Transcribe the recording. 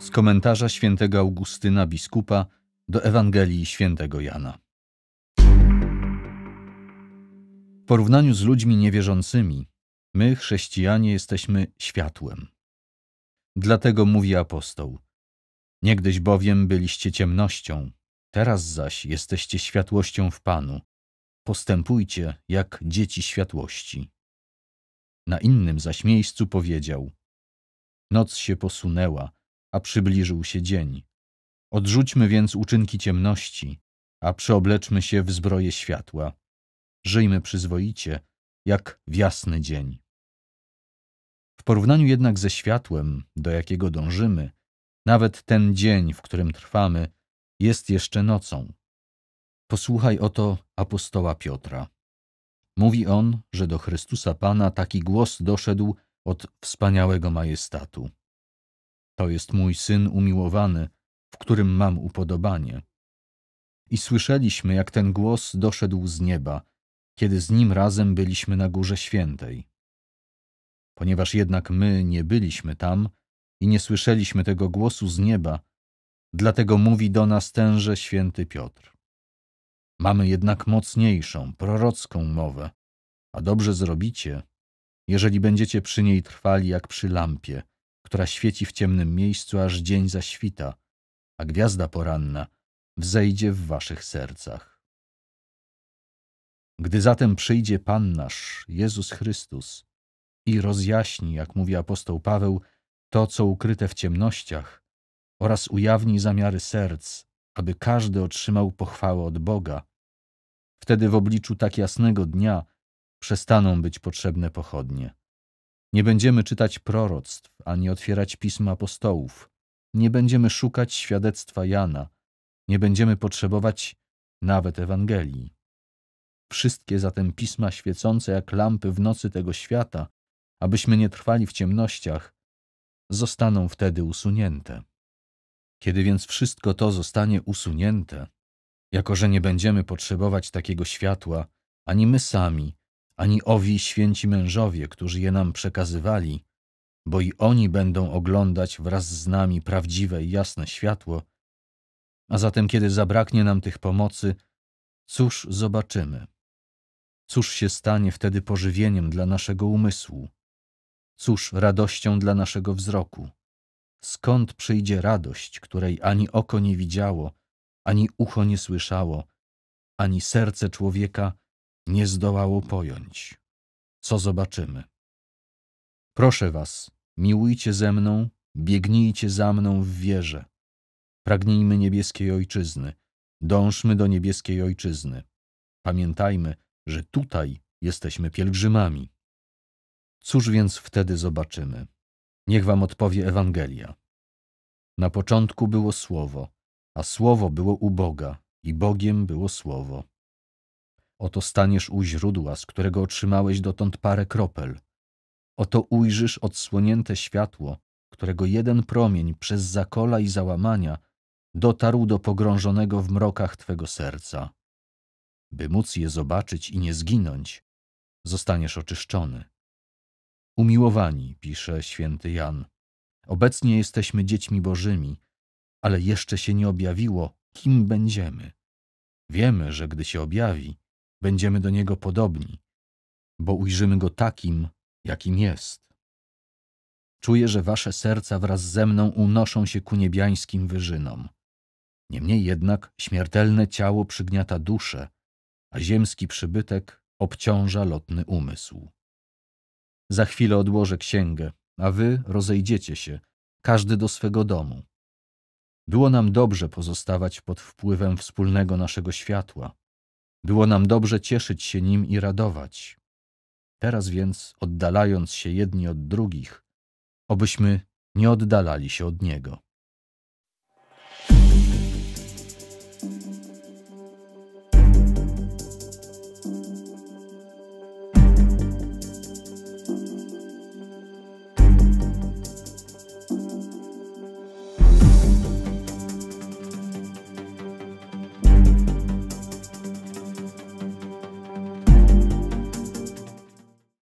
Z komentarza świętego Augustyna biskupa do Ewangelii świętego Jana. W porównaniu z ludźmi niewierzącymi, my, chrześcijanie, jesteśmy światłem. Dlatego mówi apostoł: Niegdyś bowiem byliście ciemnością, teraz zaś jesteście światłością w Panu. Postępujcie jak dzieci światłości. Na innym zaś miejscu powiedział: Noc się posunęła, a przybliżył się dzień. Odrzućmy więc uczynki ciemności, a przeobleczmy się w zbroję światła. Żyjmy przyzwoicie, jak w jasny dzień. W porównaniu jednak ze światłem, do jakiego dążymy, nawet ten dzień, w którym trwamy, jest jeszcze nocą. Posłuchaj oto apostoła Piotra. Mówi on, że do Chrystusa Pana taki głos doszedł od wspaniałego majestatu. To jest mój syn umiłowany, w którym mam upodobanie. I słyszeliśmy, jak ten głos doszedł z nieba, kiedy z nim razem byliśmy na Górze Świętej. Ponieważ jednak my nie byliśmy tam i nie słyszeliśmy tego głosu z nieba, dlatego mówi do nas tenże święty Piotr. Mamy jednak mocniejszą, prorocką mowę, a dobrze zrobicie, jeżeli będziecie przy niej trwali jak przy lampie – która świeci w ciemnym miejscu, aż dzień zaświta, a gwiazda poranna wzejdzie w waszych sercach. Gdy zatem przyjdzie Pan nasz, Jezus Chrystus, i rozjaśni, jak mówi apostoł Paweł, to, co ukryte w ciemnościach, oraz ujawni zamiary serc, aby każdy otrzymał pochwałę od Boga, wtedy w obliczu tak jasnego dnia przestaną być potrzebne pochodnie. Nie będziemy czytać proroctw, ani otwierać pisma apostołów. Nie będziemy szukać świadectwa Jana. Nie będziemy potrzebować nawet Ewangelii. Wszystkie zatem pisma świecące jak lampy w nocy tego świata, abyśmy nie trwali w ciemnościach, zostaną wtedy usunięte. Kiedy więc wszystko to zostanie usunięte, jako że nie będziemy potrzebować takiego światła, ani my sami, ani owi święci mężowie, którzy je nam przekazywali, bo i oni będą oglądać wraz z nami prawdziwe i jasne światło, a zatem kiedy zabraknie nam tych pomocy, cóż zobaczymy? Cóż się stanie wtedy pożywieniem dla naszego umysłu? Cóż radością dla naszego wzroku? Skąd przyjdzie radość, której ani oko nie widziało, ani ucho nie słyszało, ani serce człowieka nie zdołało pojąć. Co zobaczymy? Proszę was, miłujcie ze mną, biegnijcie za mną w wierze. Pragnijmy niebieskiej ojczyzny, dążmy do niebieskiej ojczyzny. Pamiętajmy, że tutaj jesteśmy pielgrzymami. Cóż więc wtedy zobaczymy? Niech wam odpowie Ewangelia. Na początku było Słowo, a Słowo było u Boga, i Bogiem było Słowo. Oto staniesz u źródła, z którego otrzymałeś dotąd parę kropel. Oto ujrzysz odsłonięte światło, którego jeden promień przez zakola i załamania dotarł do pogrążonego w mrokach twego serca. By móc je zobaczyć i nie zginąć, zostaniesz oczyszczony. Umiłowani, pisze święty Jan, obecnie jesteśmy dziećmi Bożymi, ale jeszcze się nie objawiło, kim będziemy. Wiemy, że gdy się objawi, będziemy do Niego podobni, bo ujrzymy Go takim, jakim jest. Czuję, że wasze serca wraz ze mną unoszą się ku niebiańskim wyżynom. Niemniej jednak śmiertelne ciało przygniata duszę, a ziemski przybytek obciąża lotny umysł. Za chwilę odłożę księgę, a wy rozejdziecie się, każdy do swego domu. Było nam dobrze pozostawać pod wpływem wspólnego naszego światła, było nam dobrze cieszyć się nim i radować. Teraz więc, oddalając się jedni od drugich, obyśmy nie oddalali się od Niego.